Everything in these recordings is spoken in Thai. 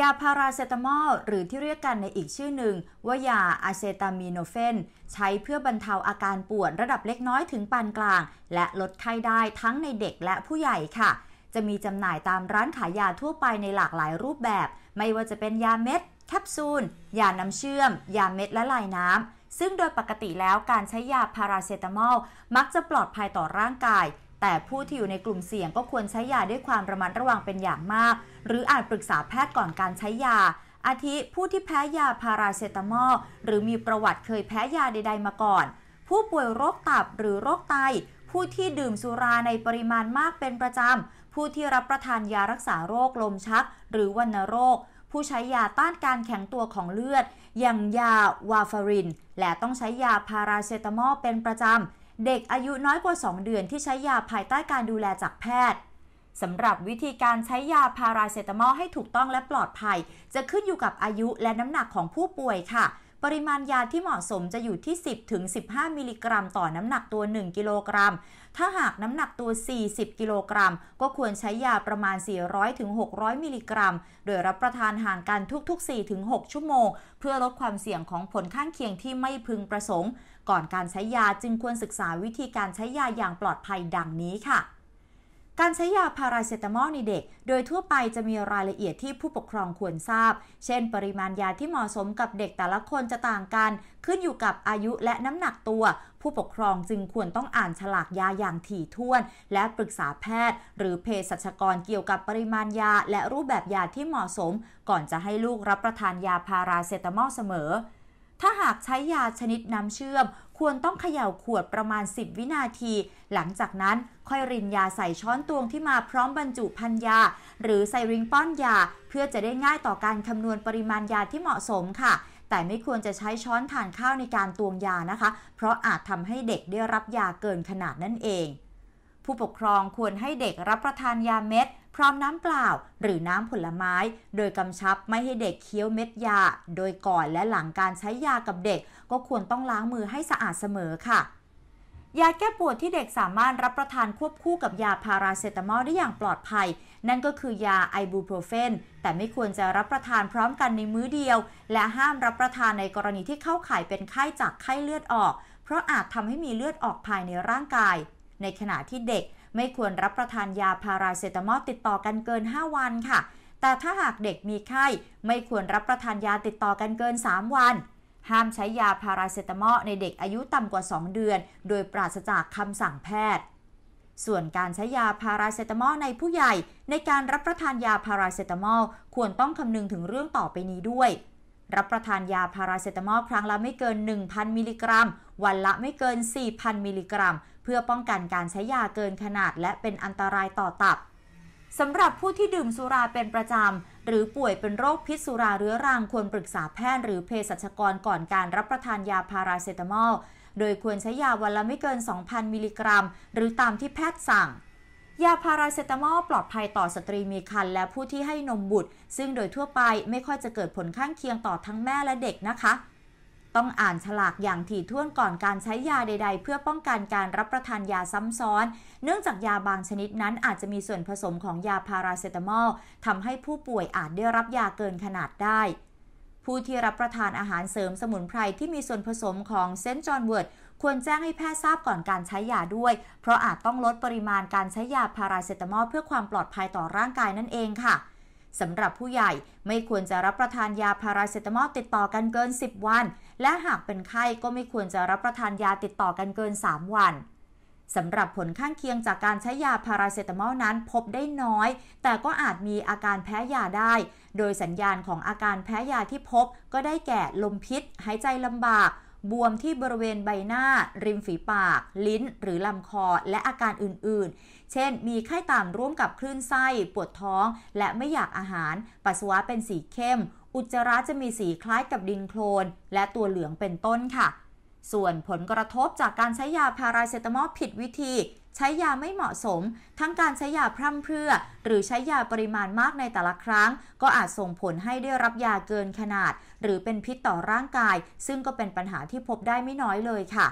ยาพาราเซตามอล หรือที่เรียกกันในอีกชื่อหนึ่ง ว่ายาอะเซตามีโนเฟนใช้เพื่อบรรเทาอาการปวดระดับเล็กน้อยถึงปานกลาง และลดไข้ได้ทั้งในเด็กและผู้ใหญ่ค่ะ จะมีจำหน่ายตามร้านขายยาทั่วไปในหลากหลายรูปแบบ ไม่ว่าจะเป็นยาเม็ดแคปซูลยาน้ำเชื่อม ยาเม็ดและลายน้ำซึ่งโดยปกติแล้วการใช้ยาพาราเซตามอล มักจะปลอดภัยต่อร่างกายแต่ผู้ที่อยู่ในกลุ่มเสี่ยงก็ควรใช้ยาด้วยความระมัดระวังเป็นอย่างมาก หรืออาจปรึกษาแพทย์ก่อนการใช้ยาอาทิผู้ที่แพ้ยาพาราเซตามอลหรือมีประวัติเคยแพ้ยาใดๆมาก่อน ผู้ป่วยโรคตับหรือโรคไตผู้ที่ดื่มสุราในปริมาณมากเป็นประจำผู้ที่รับประทานยารักษาโรคลมชัก หรือวัณโรค ผู้ใช้ยาต้านการแข็งตัวของเลือด อย่างยาวาฟาริน และต้องใช้ยาพาราเซตามอลเป็นประจำเด็กอายุน้อยกว่า 2 เดือนที่ใช้ยาภายใต้การดูแลจากแพทย์ สำหรับวิธีการใช้ยาพาราเซตามอลให้ถูกต้องและปลอดภัย จะขึ้นอยู่กับอายุและน้ำหนักของผู้ป่วยค่ะปริมาณยาที่เหมาะสมจะอยู่ที่ 10ถึง15 มิลลิกรัมต่อน้ำหนักตัว 1 กิโลกรัม ถ้าหากน้ำหนักตัว 40 กิโลกรัม ก็ควรใช้ยาประมาณ 400ถึง600 มิลลิกรัม โดยรับประทานห่างกันทุกๆ4ถึง6ชั่วโมง เพื่อลดความเสี่ยงของผลข้างเคียงที่ไม่พึงประสงค์ ก่อนการใช้ยาจึงควรศึกษาวิธีการใช้ยาอย่างปลอดภัยดังนี้ค่ะการใช้ยาพาราเซตามอลในเด็ก โดยทั่วไปจะมีรายละเอียดที่ผู้ปกครองควรทราบ เช่น ปริมาณยาที่เหมาะสมกับเด็กแต่ละคนจะต่างกันขึ้นอยู่กับอายุและน้ำหนักตัว ผู้ปกครองจึงควรต้องอ่านฉลากยาอย่างถี่ถ้วนและปรึกษาแพทย์หรือเภสัชกรเกี่ยวกับปริมาณยาและรูปแบบยาที่เหมาะสมก่อนจะให้ลูกรับประทานยาพาราเซตามอลเสมอถ้าหากใช้ยาชนิดน้ำเชื่อม ควรต้องเขย่าขวดประมาณ 10 วินาที หลังจากนั้นค่อยรินยาใส่ช้อนตวงที่มาพร้อมบรรจุพันยา หรือใส่ริงป้อนยาเพื่อจะได้ง่ายต่อการคำนวณปริมาณยาที่เหมาะสมค่ะ แต่ไม่ควรจะใช้ช้อนทานข้าวในการตวงยานะคะ เพราะอาจทำให้เด็กได้รับยาเกินขนาดนั่นเอง ผู้ปกครองควรให้เด็กรับประทานยาเม็ดพร้อมน้ำเปล่าหรือน้ำผลไม้โดยกำชับไม่ให้เด็กเคี้ยวเม็ดยา โดยก่อนและหลังการใช้ยากับเด็กก็ควรต้องล้างมือให้สะอาดเสมอค่ะ ยาแก้ปวดที่เด็กสามารถรับประทานควบคู่กับยาพาราเซตามอล ได้อย่างปลอดภัย นั่นก็คือยาไอบูโพรเฟนแต่ไม่ควรจะรับประทานพร้อมกันในมื้อเดียว และห้ามรับประทานในกรณีที่เข้าข่ายเป็นไข้จากไข้เลือดออก เพราะอาจทำให้มีเลือดออกภายในร่างกาย ในขณะที่เด็กไม่ควรรับประทานยาพาราเซตามอลติดต่อกันเกิน 5 วันค่ะ แต่ถ้าหากเด็กมีไข้ ไม่ควรรับประทานยาติดต่อกันเกิน 3 วัน ห้ามใช้ยาพาราเซตามอลในเด็กอายุต่ำกว่า 2 เดือน โดยปราศจากคำสั่งแพทย์ ส่วนการใช้ยาพาราเซตามอลในผู้ใหญ่ ในการรับประทานยาพาราเซตามอลควรต้องคำนึงถึงเรื่องต่อไปนี้ด้วยรับประทานยาพาราเซตามอลครั้งละไม่เกิน 1,000 มิลลิกรัม วันละไม่เกิน 4,000 มิลลิกรัม เพื่อป้องกันการใช้ยาเกินขนาดและเป็นอันตรายต่อตับ สำหรับผู้ที่ดื่มสุราเป็นประจำหรือป่วยเป็นโรคพิษสุราเรื้อรังควรปรึกษาแพทย์หรือเภสัชกรก่อนการรับประทานยาพาราเซตามอล โดยควรใช้ยาวันละไม่เกิน 2,000 มิลลิกรัม หรือตามที่แพทย์สั่งยาพาราเซตามอลปลอดภัยต่อสตรีมีครรภ์และผู้ที่ให้นมบุตร ซึ่งโดยทั่วไปไม่ค่อยจะเกิดผลข้างเคียงต่อทั้งแม่และเด็กนะคะ ต้องอ่านฉลากอย่างถี่ถ้วนก่อนการใช้ยาใด ๆ เพื่อป้องกันการรับประทานยาซ้ำซ้อน เนื่องจากยาบางชนิดนั้นอาจจะมีส่วนผสมของยาพาราเซตามอลทำให้ผู้ป่วยอาจได้รับยาเกินขนาดได้ ผู้ที่รับประทานอาหารเสริมสมุนไพรที่มีส่วนผสมของเซนจอห์นเวิร์ดควรแจ้งให้แพทย์ทราบก่อนการใช้ยาด้วย เพราะอาจต้องลดปริมาณการใช้ยาพาราเซตามอลเพื่อความปลอดภัยต่อร่างกายนั่นเองค่ะ สำหรับผู้ใหญ่ไม่ควรจะรับประทานยาพาราเซตามอลติดต่อกันเกิน 10 วัน และหากเป็นไข้ก็ไม่ควรจะรับประทานยาติดต่อกันเกิน 3 วัน สำหรับผลข้างเคียงจากการใช้ยาพาราเซตามอลนั้นพบได้น้อย แต่ก็อาจมีอาการแพ้ยาได้ โดยสัญญาณของอาการแพ้ยาที่พบก็ได้แก่ลมพิษหายใจลำบากบวมที่บริเวณใบหน้า ริมฝีปาก ลิ้น หรือลำคอ และอาการอื่นๆ เช่น มีไข้ต่ำร่วมกับคลื่นไส้ ปวดท้อง และไม่อยากอาหาร ปัสสาวะเป็นสีเข้ม อุจจาระจะมีสีคล้ายกับดินโคลนและตัวเหลืองเป็นต้นค่ะ ส่วนผลกระทบจากการใช้ยาพาราเซตามอลผิดวิธีใช้ยาไม่เหมาะสม ทั้งการใช้ยาพร่ำเพรื่อ หรือใช้ยาปริมาณมากในแต่ละครั้ง ก็อาจส่งผลให้ได้รับยาเกินขนาด หรือเป็นพิษต่อร่างกาย ซึ่งก็เป็นปัญหาที่พบได้ไม่น้อยเลยค่ะ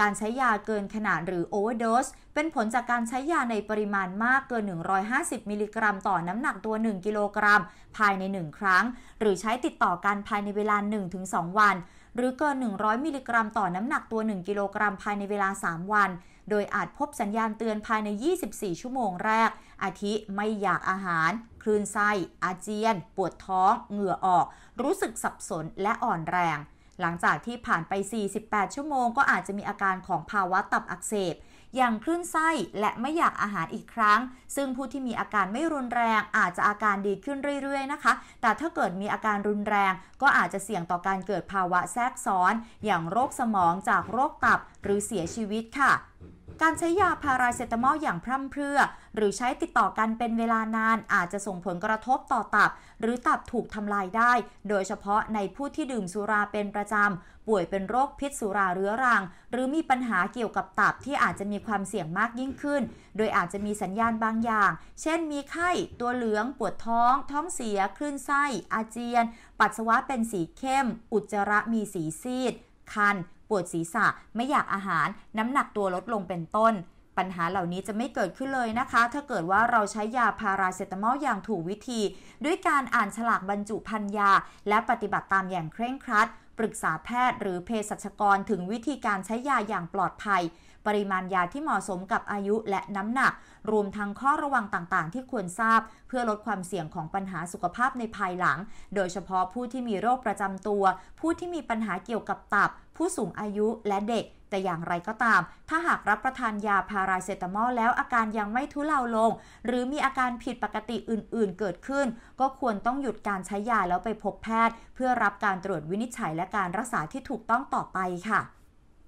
การใช้ยาเกินขนาดหรือโอเวอร์โดสเป็นผลจากการใช้ยาในปริมาณมากเกิน 150มิลลิกรัม ต่อน้ำหนักตัว 1 กิโลกรัม ภายใน 1 ครั้ง หรือใช้ติดต่อกันภายในเวลา 1-2 วัน หรือเกิน 100มิลลิกรัมต่อน้ำหนักตัว 1 กิโลกรัมภายในเวลา 3 วันโดยอาจพบสัญญาณเตือนภายใน 24 ชั่วโมงแรก อาทิไม่อยากอาหาร คลื่นไส้ อาเจียน ปวดท้อง เหงื่อออก รู้สึกสับสนและอ่อนแรง หลังจากที่ผ่านไป 48 ชั่วโมงก็อาจจะมีอาการของภาวะตับอักเสบอย่างคลื่นไส้และไม่อยากอาหารอีกครั้ง ซึ่งผู้ที่มีอาการไม่รุนแรง อาจจะอาการดีขึ้นเรื่อยๆนะคะ แต่ถ้าเกิดมีอาการรุนแรงก็อาจจะเสี่ยงต่อการเกิดภาวะแทรกซ้อน อย่างโรคสมองจากโรคตับหรือเสียชีวิตค่ะการใช้ยาพาราเซตามอลอย่างพร่ำเพรื่อ หรือใช้ติดต่อกันเป็นเวลานานอาจจะส่งผลกระทบต่อตับ หรือตับถูกทำลายได้ โดยเฉพาะในผู้ที่ดื่มสุราเป็นประจำป่วยเป็นโรคพิษสุราเรื้อรัง หรือมีปัญหาเกี่ยวกับตับที่อาจจะมีความเสี่ยงมากยิ่งขึ้น โดยอาจจะมีสัญญาณบางอย่าง เช่นมีไข้ ตัวเหลืองปวดท้อง ท้องเสียคลื่นไส้ อาเจียน ปัสสาวะเป็นสีเข้ม อุจจาระมีสีซีดคันวดศีรษะไม่อยากอาหาร น้ำหนักตัวลดลงเป็นต้น ปัญหาเหล่านี้จะไม่เกิดขึ้นเลยนะคะ ถ้าเกิดว่าเราใช้ยาพาราเซตามอลอย่างถูกวิธี ด้วยการอ่านฉลากบรรจุพันยา และปฏิบัติตามอย่างเคร่งครัด ปรึกษาแพทย์ หรือเภสัชกรถึงวิธีการใช้ยาอย่างปลอดภัยปริมาณยาที่เหมาะสมกับอายุและน้ำหนัก รวมทั้งข้อระวังต่างๆ ที่ควรทราบ เพื่อลดความเสี่ยงของปัญหาสุขภาพในภายหลัง โดยเฉพาะผู้ที่มีโรคประจำตัว ผู้ที่มีปัญหาเกี่ยวกับตับ ผู้สูงอายุและเด็ก แต่อย่างไรก็ตาม ถ้าหากรับประทานยาพาราเซตามอลแล้วอาการยังไม่ทุเลาลง หรือมีอาการผิดปกติอื่นๆ เกิดขึ้น ก็ควรต้องหยุดการใช้ยาแล้วไปพบแพทย์เพื่อรับการตรวจวินิจฉัยและการรักษาที่ถูกต้องต่อไปค่ะ